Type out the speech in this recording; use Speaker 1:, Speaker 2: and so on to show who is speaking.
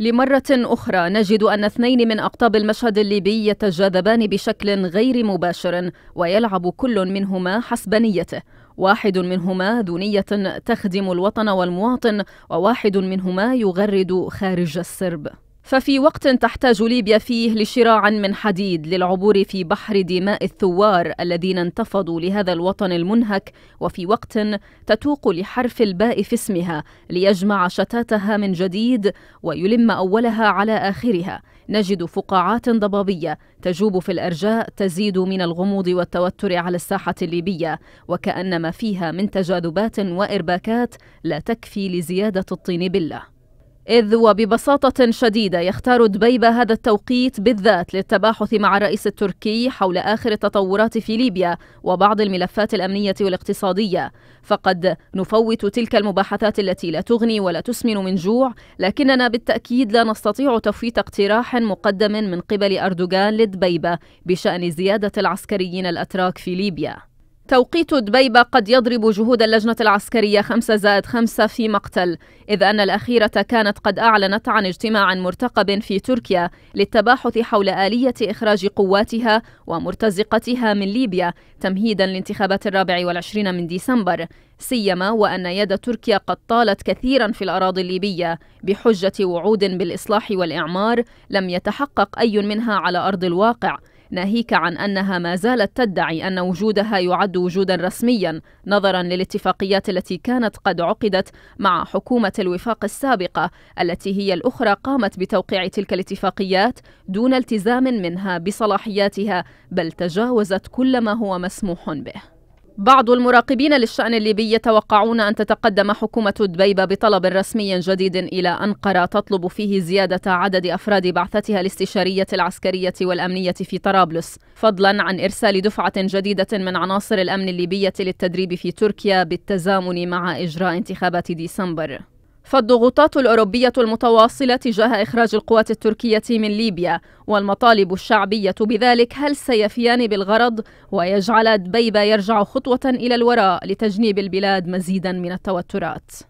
Speaker 1: لمرة أخرى نجد أن اثنين من أقطاب المشهد الليبي يتجاذبان بشكل غير مباشر ويلعب كل منهما حسب نيته واحد منهما ذو نية تخدم الوطن والمواطن وواحد منهما يغرد خارج السرب ففي وقت تحتاج ليبيا فيه لشراع من حديد للعبور في بحر دماء الثوار الذين انتفضوا لهذا الوطن المنهك وفي وقت تتوق لحرف الباء في اسمها ليجمع شتاتها من جديد ويلم اولها على اخرها نجد فقاعات ضبابيه تجوب في الارجاء تزيد من الغموض والتوتر على الساحه الليبيه وكان ما فيها من تجاذبات وارباكات لا تكفي لزياده الطين بله إذ وببساطة شديدة يختار دبيبة هذا التوقيت بالذات للتباحث مع الرئيس التركي حول آخر التطورات في ليبيا وبعض الملفات الأمنية والاقتصادية فقد نفوت تلك المباحثات التي لا تغني ولا تسمن من جوع لكننا بالتأكيد لا نستطيع تفويت اقتراح مقدم من قبل أردوغان لدبيبة بشأن زيادة العسكريين الأتراك في ليبيا توقيت دبيبة قد يضرب جهود اللجنة العسكرية خمسة زائد خمسة في مقتل إذ أن الأخيرة كانت قد أعلنت عن اجتماع مرتقب في تركيا للتباحث حول آلية إخراج قواتها ومرتزقتها من ليبيا تمهيدا لانتخابات الرابع والعشرين من ديسمبر سيما وأن يد تركيا قد طالت كثيرا في الأراضي الليبية بحجة وعود بالإصلاح والإعمار لم يتحقق أي منها على أرض الواقع ناهيك عن أنها ما زالت تدعي أن وجودها يعد وجودا رسميا نظرا للاتفاقيات التي كانت قد عقدت مع حكومة الوفاق السابقة التي هي الأخرى قامت بتوقيع تلك الاتفاقيات دون التزام منها بصلاحياتها بل تجاوزت كل ما هو مسموح به بعض المراقبين للشأن الليبي يتوقعون أن تتقدم حكومة دبيبة بطلب رسمي جديد إلى أنقرة تطلب فيه زيادة عدد أفراد بعثتها الاستشارية العسكرية والأمنية في طرابلس فضلا عن إرسال دفعة جديدة من عناصر الأمن الليبية للتدريب في تركيا بالتزامن مع إجراء انتخابات ديسمبر فالضغوطات الأوروبية المتواصلة تجاه إخراج القوات التركية من ليبيا والمطالب الشعبية بذلك هل سيفيان بالغرض ويجعل دبيبة يرجع خطوة إلى الوراء لتجنيب البلاد مزيدا من التوترات؟